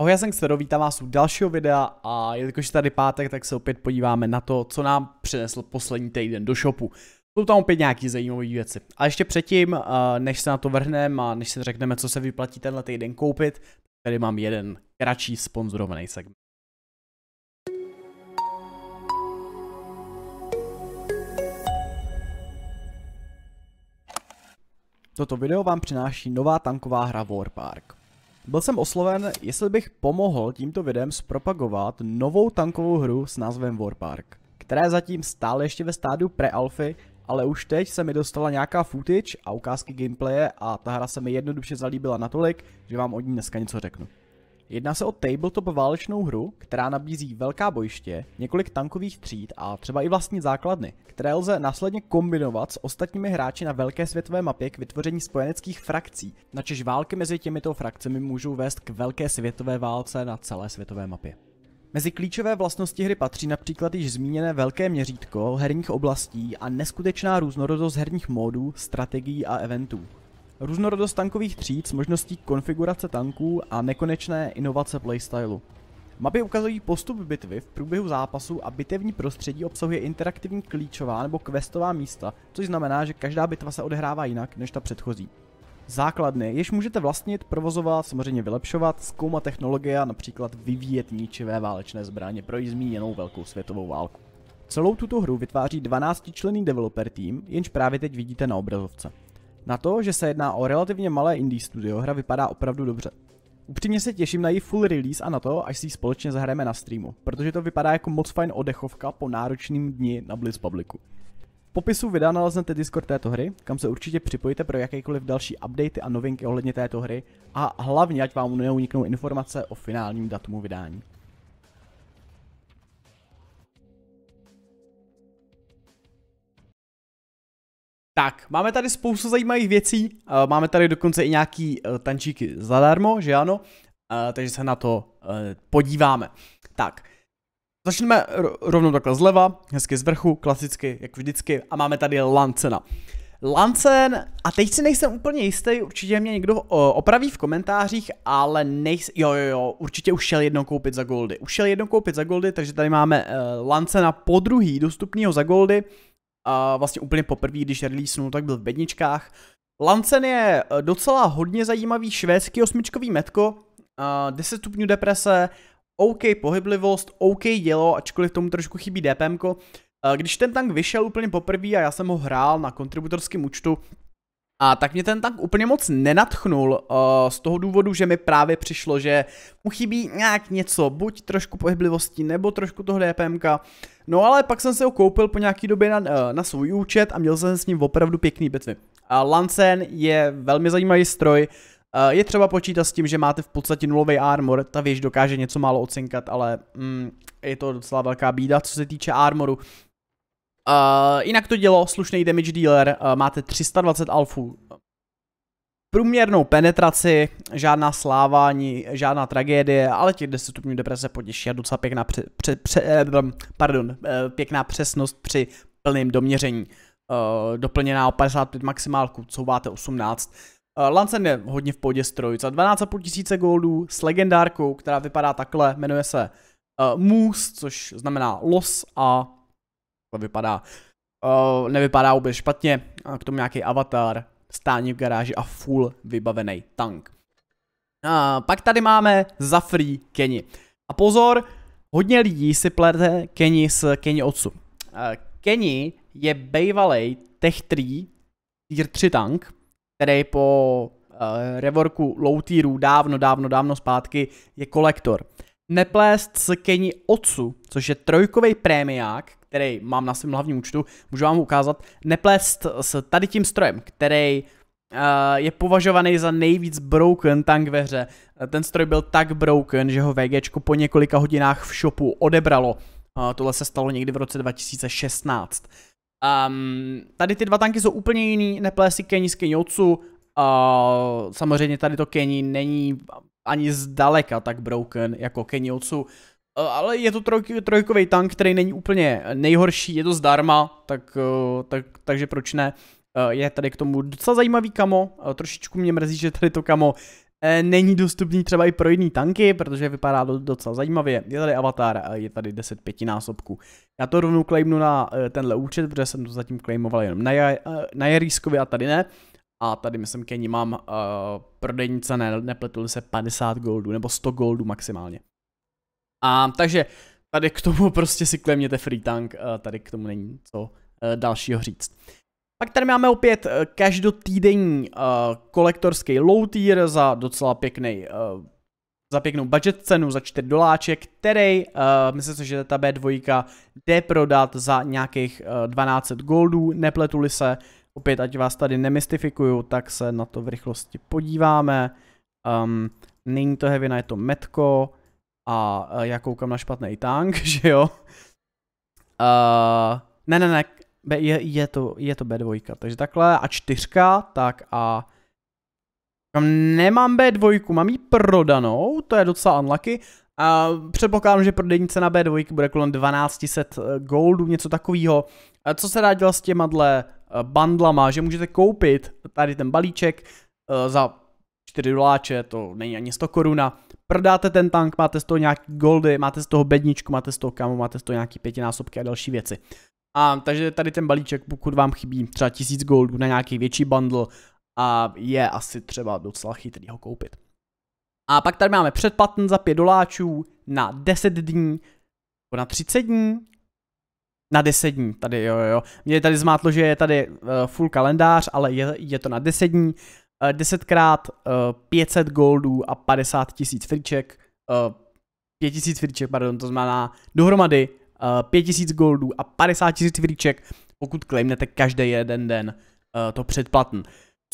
Ahoj, já jsem Xero, vítám vás u dalšího videa a jelikož je tady pátek, tak se opět podíváme na to, co nám přinesl poslední týden do shopu. Jsou tam opět nějaký zajímavé věci. A ještě předtím, eh, než se na to vrhneme a než se řekneme, co se vyplatí tenhle týden koupit, tady mám jeden kratší sponzorovaný segment. Toto video vám přináší nová tanková hra Warpark. Byl jsem osloven, jestli bych pomohl tímto videem zpropagovat novou tankovou hru s názvem Warpark, která je zatím stále ještě ve stádiu pre-alfy, ale už teď se mi dostala nějaká footage a ukázky gameplaye a ta hra se mi jednoduše zalíbila natolik, že vám o ní dneska něco řeknu. Jedná se o tabletop válečnou hru, která nabízí velká bojiště, několik tankových tříd a třeba i vlastní základny, které lze následně kombinovat s ostatními hráči na velké světové mapě k vytvoření spojeneckých frakcí, načež války mezi těmito frakcemi můžou vést k velké světové válce na celé světové mapě. Mezi klíčové vlastnosti hry patří například již zmíněné velké měřítko herních oblastí a neskutečná různorodost herních módů, strategií a eventů. Různorodost tankových tříd s možností konfigurace tanků a nekonečné inovace playstylu. Mapy ukazují postup bitvy v průběhu zápasu a bitevní prostředí obsahuje interaktivní klíčová nebo questová místa, což znamená, že každá bitva se odehrává jinak než ta předchozí. Základny, jež můžete vlastnit, provozovat, samozřejmě vylepšovat, zkoumat technologie a například vyvíjet ničivé válečné zbraně pro jí zmíněnou velkou světovou válku. Celou tuto hru vytváří 12-členný developer tým, jenž právě teď vidíte na obrazovce. Na to, že se jedná o relativně malé indie studio, hra vypadá opravdu dobře. Upřímně se těším na její full release a na to, až si ji společně zahrajeme na streamu, protože to vypadá jako moc fajn odechovka po náročným dni na Blizz Publiku. V popisu videa naleznete Discord této hry, kam se určitě připojíte pro jakékoliv další updaty a novinky ohledně této hry a hlavně, ať vám neuniknou informace o finálním datumu vydání. Tak, máme tady spoustu zajímavých věcí, eh, máme tady dokonce i nějaký eh, tančíky zadarmo, že ano, eh, takže se na to podíváme. Tak, začneme rovnou takhle zleva, hezky z vrchu, klasicky, jak vždycky, a máme tady Lancena. Lancen, a teď si nejsem úplně jistý, určitě mě někdo opraví v komentářích, ale nejsem, jo jo jo, určitě už šel jednou koupit za goldy. Už šel jednou koupit za goldy, takže tady máme Lancena po druhý dostupného za goldy, a vlastně úplně poprvé, když releasenul, no, tak byl v bedničkách. Lancen je eh, docela hodně zajímavý švédský osmičkový metko, 10 eh, stupňů deprese, OK pohyblivost, OK dělo, ačkoliv tomu trošku chybí DPM. Eh, když ten tank vyšel úplně poprvé a já jsem ho hrál na kontributorském účtu, a tak mě ten tank úplně moc nenatchnul uh, z toho důvodu, že mi právě přišlo, že mu chybí nějak něco, buď trošku pohyblivosti nebo trošku toho DPMK. No ale pak jsem se ho koupil po nějaký době na, eh, na svůj účet a měl jsem s ním opravdu pěkný bitvy. A uh, Lancen je velmi zajímavý stroj, uh, je třeba počítat s tím, že máte v podstatě nulový armor, ta věž dokáže něco málo ocinkat, ale mm, je to docela velká bída, co se týče armoru. Uh, jinak to dělo, slušný damage dealer, uh, máte 320 alfů. Průměrnou penetraci, žádná sláva, ani žádná tragédie, ale těch 10 stupňů deprese potěší a docela pěkná, pře, pře, pře, eh, pardon, eh, pěkná přesnost při plném doměření. Uh, doplněná o 55 maximálku, couváte 18. Uh, Lancen je hodně v pohodě stroj za 12,5 tisíce goldů s legendárkou, která vypadá takhle, jmenuje se uh, Moose, což znamená los a to vypadá. Uh, nevypadá vůbec špatně, a k tomu nějaký avatar, stání v garáži a full vybavený tank. A pak tady máme za free Kenny. A pozor, hodně lidí si plete Kenny s Kenny Otsu. Uh, eh, Kenny je bejvalej Tech 3, Tier 3 tank, který po uh, eh, revorku low tieru dávno, dávno, dávno zpátky je kolektor. Neplést s Kenny Otsu, což je trojkový prémiák, který mám na svém hlavním účtu, můžu vám ukázat, neplést s tady tím strojem, který uh, je považovaný za nejvíc broken tank ve hře. Ten stroj byl tak broken, že ho VG po několika hodinách v shopu odebralo. Uh, tohle se stalo někdy v roce 2016. Um, ehm, tady ty dva tanky jsou úplně jiný, si Kenny z Kenyotsu, Uh, eh, samozřejmě tady to Kenny není ani zdaleka tak broken jako Kenyotsu. Eh, ale je to troj, trojkový tank, který není úplně nejhorší, je to zdarma, tak, eh, tak, takže proč ne. Eh, je tady k tomu docela zajímavý kamo, trošičku mě mrzí, že tady to kamo není dostupný třeba i pro jiný tanky, protože vypadá docela zajímavě. Je tady avatar, je tady 10 pětinásobků. Já to rovnou claimnu na tenhle účet, protože jsem to zatím claimoval jenom na, na Jarískovi a tady ne. A tady myslím ní mám uh, prodejnice, ne, nepletuli se 50 goldů nebo 100 goldů maximálně. A takže tady k tomu prostě si klemněte free tank, eh, tady k tomu není co eh, dalšího říct. Pak tady máme opět eh, každotýdenní kolektorský low tier za docela pěkný za pěknou budget cenu za 4 doláček, který, uh, myslím si, že ta B2 jde prodat za nějakých uh, 12 goldů, nepletuli se, opět ať vás tady nemystifikuju, tak se na to v rychlosti podíváme. Um, není to Heavy, je to Metko, a eh, já koukám na špatný tank, že jo. Uh, ne, ne, ne, je, je, to, je to B2, takže takhle a čtyřka, tak a tam nemám B2, mám ji prodanou, to je docela unlucky. A předpokládám, že prodejní cena B2 bude kolem 1200 eh, goldů, něco takového. Co se dá dělat s těma dle bandlama, že můžete koupit tady ten balíček za 4 doláče, to není ani 100 koruna prodáte ten tank, máte z toho nějaký goldy, máte z toho bedničku, máte z toho kamu, máte z toho nějaký pětinásobky a další věci. A takže tady ten balíček, pokud vám chybí třeba tisíc goldů na nějaký větší bundle, a je asi třeba docela chytrý ho koupit. A pak tady máme předplatn za 5 doláčů na 10 dní, nebo na 30 dní, na 10 dní, tady jo jo jo. Mě tady zmátlo, že je tady uh, full kalendář, ale je, je to na 10 dní. 10 x 500 goldů a 50 tisíc friček, 5 eh, tisíc friček, pardon, to znamená dohromady 5 eh, tisíc goldů a 50 tisíc friček, pokud claimnete každý jeden den eh, to předplatn.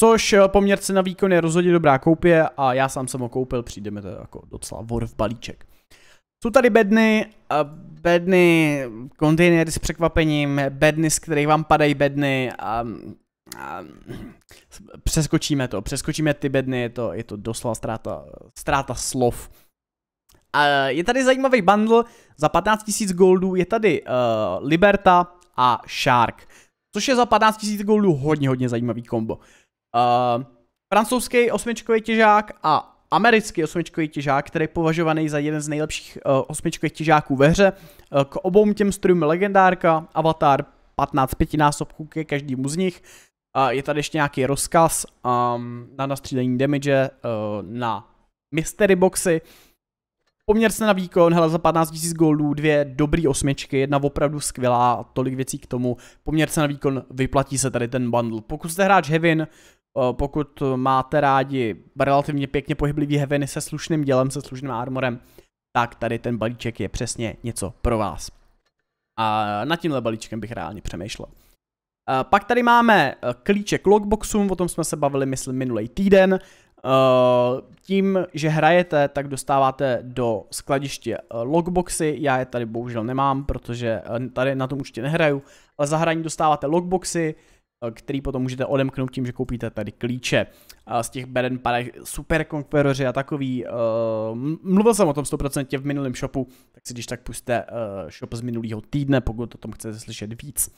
Což poměr na výkon je rozhodně dobrá koupě a já sám jsem ho koupil, přijde mi to jako docela v balíček. Jsou tady bedny, bedny, kontejnery s překvapením, bedny, z kterých vám padají bedny, a ehm, přeskočíme to, přeskočíme ty bedny, je to, je to doslova ztráta, ztráta slov. A je tady zajímavý bundle, za 15 000 goldů je tady uh, Liberta a Shark, což je za 15 000 goldů hodně, hodně zajímavý kombo. Uh, francouzský osmičkový těžák a americký osmičkový těžák, který je považovaný za jeden z nejlepších uh, osmičkových těžáků ve hře. Uh, k obou těm strojům legendárka, avatar, 15 pětinásobků ke každému z nich. Uh, je tady ještě nějaký rozkaz um, na nastřílení damage, uh, na mystery boxy. Poměr se na výkon, hele za 15 000 goldů, dvě dobrý osmičky, jedna opravdu skvělá, tolik věcí k tomu. Poměr se na výkon, vyplatí se tady ten bundle. Pokud jste hráč Heaven, uh, pokud máte rádi relativně pěkně pohyblivý heaveny se slušným dělem, se slušným armorem, tak tady ten balíček je přesně něco pro vás. A nad tímhle balíčkem bych reálně přemýšlel. Eh, pak tady máme eh, klíče k logboxům, o tom jsme se bavili, myslím, minulý týden. Eh, tím, že hrajete, tak dostáváte do skladiště logboxy, já je tady bohužel nemám, protože tady na tom určitě nehraju, ale za hraní dostáváte logboxy, který potom můžete odemknout tím, že koupíte tady klíče z těch beden parech, super konkuroři a takový. Mluvil jsem o tom 100% v minulém shopu, tak si když tak puste shop z minulého týdne, pokud o tom chcete slyšet víc.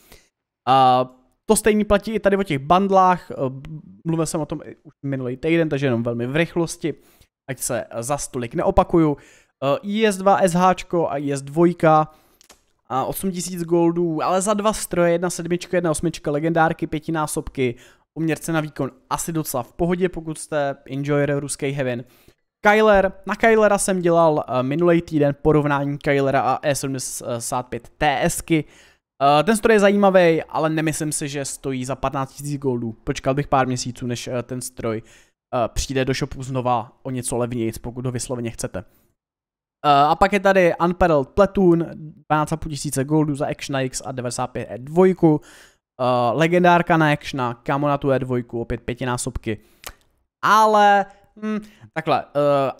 A to stejně platí i tady o těch bandlách, eh, mluvil jsem o tom už minulý týden, takže jenom velmi v rychlosti, ať se eh, za stolik neopakuju. Eh, IS2 SH a IS2 a 8000 goldů, ale za dva stroje, jedna sedmička, jedna osmička, legendárky, pětinásobky, uměrce na výkon asi docela v pohodě, pokud jste enjoyer ruský heaven. Kyler, na Kylera jsem dělal minulý týden porovnání Kylera a E75 TSky, Uh, ten stroj je zajímavý, ale nemyslím si, že stojí za 15 000 goldů. Počkal bych pár měsíců, než uh, ten stroj uh, přijde do shopu znova o něco levněji, pokud ho vysloveně chcete. Uh, a pak je tady Unparalleled Platoon, 12,5 tisíce goldů za Action X a 95 E2. Uh, legendárka na Action, kamo na tu E2, opět pětinásobky. Ale, hm, takhle, uh,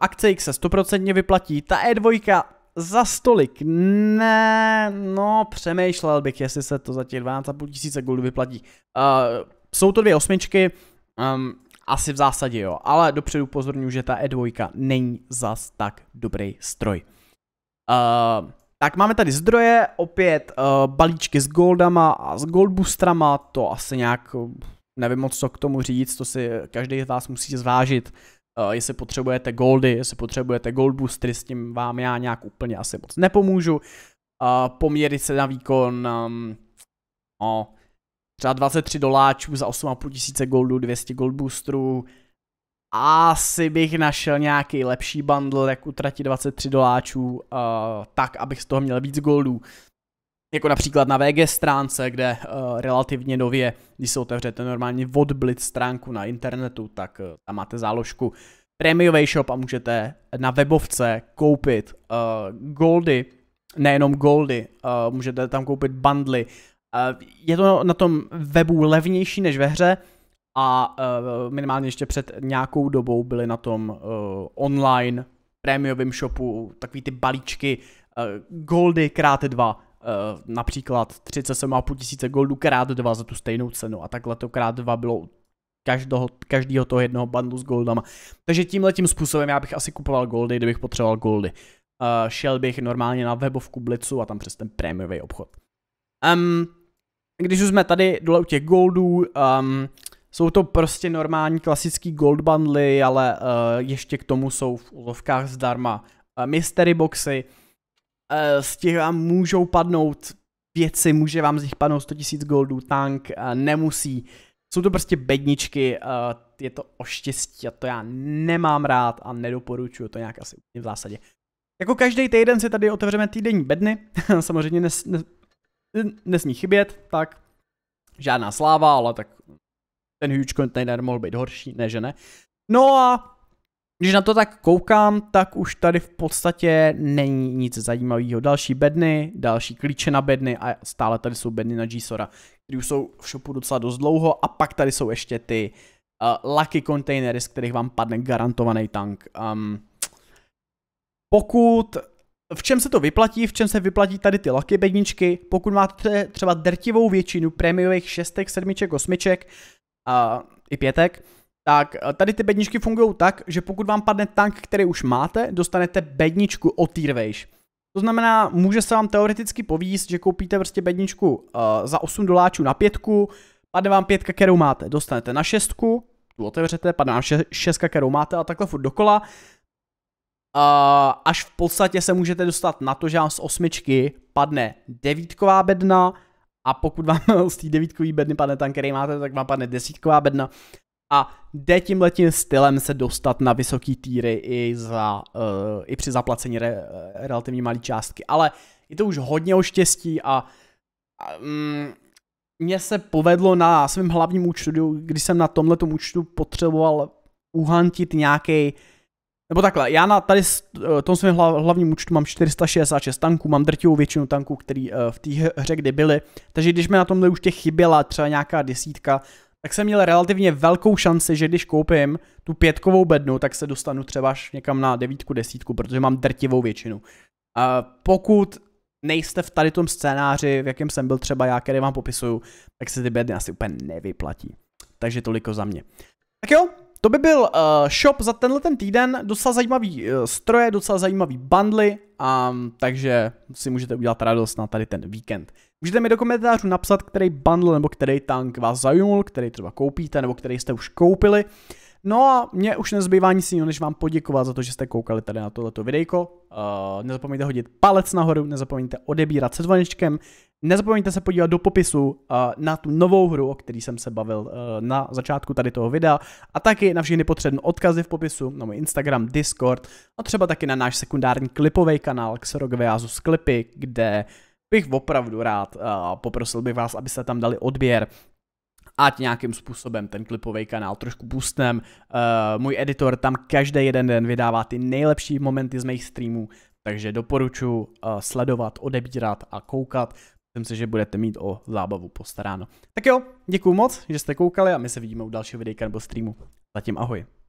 akce X se 100% vyplatí, ta E2 za stolik. Ne, no přemýšlel bych, jestli se to za těch 12,5 tisíce guldů vyplatí. Uh, jsou to dvě osmičky, um, asi v zásadě jo, ale dopředu pozorňuji, že ta E2 není zas tak dobrý stroj. Uh, tak máme tady zdroje, opět uh, balíčky s goldama a s goldboostrama, to asi nějak, nevím moc co k tomu říct, to si každý z vás musí zvážit. Eh, jestli potřebujete goldy, jestli potřebujete gold boostry, s tím vám já nějak úplně asi moc nepomůžu. Eh, poměry se na výkon um, no, třeba 23 doláčů za 8,5 tisíce goldů, 200 gold boostrů. Asi bych našel nějaký lepší bundle, jak utratit 23 doláčů, uh, tak abych z toho měl víc goldů jako například na VG stránce, kde uh, relativně nově, když se otevřete normálně odblit stránku na internetu, tak uh, tam máte záložku Premiový shop a můžete na webovce koupit uh, goldy, nejenom goldy, uh, můžete tam koupit bundly. Uh, je to na tom webu levnější než ve hře a uh, minimálně ještě před nějakou dobou byly na tom uh, online prémiovém shopu takový ty balíčky uh, goldy krát dva Eh, například 37,5 tisíce goldů krát 2 za tu stejnou cenu a takhle to krát 2 bylo každého, každého toho jednoho bandu s goldama. Takže tímhle tím způsobem já bych asi kupoval goldy, kdybych potřeboval goldy. Uh, šel bych normálně na webovku Blitzu a tam přes ten prémiový obchod. Um, když už jsme tady dole u těch goldů, um, jsou to prostě normální klasický gold bundly, ale uh, ještě k tomu jsou v ulovkách zdarma uh, mystery boxy, z eh, těch vám můžou padnout věci, může vám z nich padnout 100 000 goldů, tank, eh, nemusí. Jsou to prostě bedničky, eh, je to o štěstí a to já nemám rád a nedoporučuju to nějak asi v zásadě. Jako každý týden si tady otevřeme týdenní bedny, samozřejmě nes, nes, nesmí chybět, tak žádná sláva, ale tak ten huge container mohl být horší, ne že ne. No a když na to tak koukám, tak už tady v podstatě není nic zajímavého. Další bedny, další klíče na bedny a stále tady jsou bedny na Gsora, které už jsou v shopu docela dost dlouho a pak tady jsou ještě ty uh, lucky kontejnery, z kterých vám padne garantovaný tank. Um, pokud v čem se to vyplatí, v čem se vyplatí tady ty laky bedničky, pokud máte třeba drtivou většinu prémiových šestek, sedmiček, osmiček a eh, i pětek, tak eh, tady ty bedničky fungují tak, že pokud vám padne tank, který už máte, dostanete bedničku o tier wage. To znamená, může se vám teoreticky povíst, že koupíte prostě bedničku uh, za 8 doláčů na pětku, padne vám pětka, kterou máte, dostanete na šestku, tu otevřete, padne vám še šestka, kterou máte a takhle furt dokola. Uh, až v podstatě se můžete dostat na to, že vám z osmičky padne devítková bedna a pokud vám z té devítkový bedny padne tank, který máte, tak vám padne desítková bedna a jde tím letím stylem se dostat na vysoký týry i, za, uh, i při zaplacení re, eh, relativně malé částky. Ale je to už hodně o štěstí a, mm, mně um, se povedlo na svém hlavním účtu, když jsem na tomhle účtu potřeboval uhantit nějaký nebo takhle, já na tady eh, tom svém hlavním účtu mám 466 tanků, mám drtivou většinu tanků, který v té hře kdy byly, takže když mi na tomhle už tě chyběla třeba nějaká desítka, tak jsem měl relativně velkou šanci, že když koupím tu pětkovou bednu, tak se dostanu třeba až někam na devítku, desítku, protože mám drtivou většinu. A pokud nejste v tady tom scénáři, v jakém jsem byl třeba já, který vám popisuju, tak se ty bedny asi úplně nevyplatí. Takže toliko za mě. Tak jo, to by byl uh, shop za tenhle ten týden, docela zajímavý uh, stroje, docela zajímavý bundly, a takže si můžete udělat radost na tady ten víkend. Můžete mi do komentářů napsat, který bundle nebo který tank vás zajímal, který třeba koupíte nebo který jste už koupili. No a mě už nezbývá nic jiného, než vám poděkovat za to, že jste koukali tady na tohleto videjko. Uh, nezapomeňte hodit palec nahoru, nezapomeňte odebírat se zvonečkem, Nezapomeňte se podívat do popisu uh, na tu novou hru, o který jsem se bavil uh, na začátku tady toho videa a taky na všechny potřebné odkazy v popisu, na můj Instagram, Discord a třeba taky na náš sekundární klipový kanál Xerogveazu z klipy, kde bych opravdu rád uh, poprosil bych vás, abyste tam dali odběr, ať nějakým způsobem ten klipový kanál trošku boostnem. můj editor tam každý jeden den vydává ty nejlepší momenty z mých streamů, takže doporučuji sledovat, odebírat a koukat. Myslím si, že budete mít o zábavu postaráno. Tak jo, děkuju moc, že jste koukali a my se vidíme u dalšího videa nebo streamu. Zatím ahoj.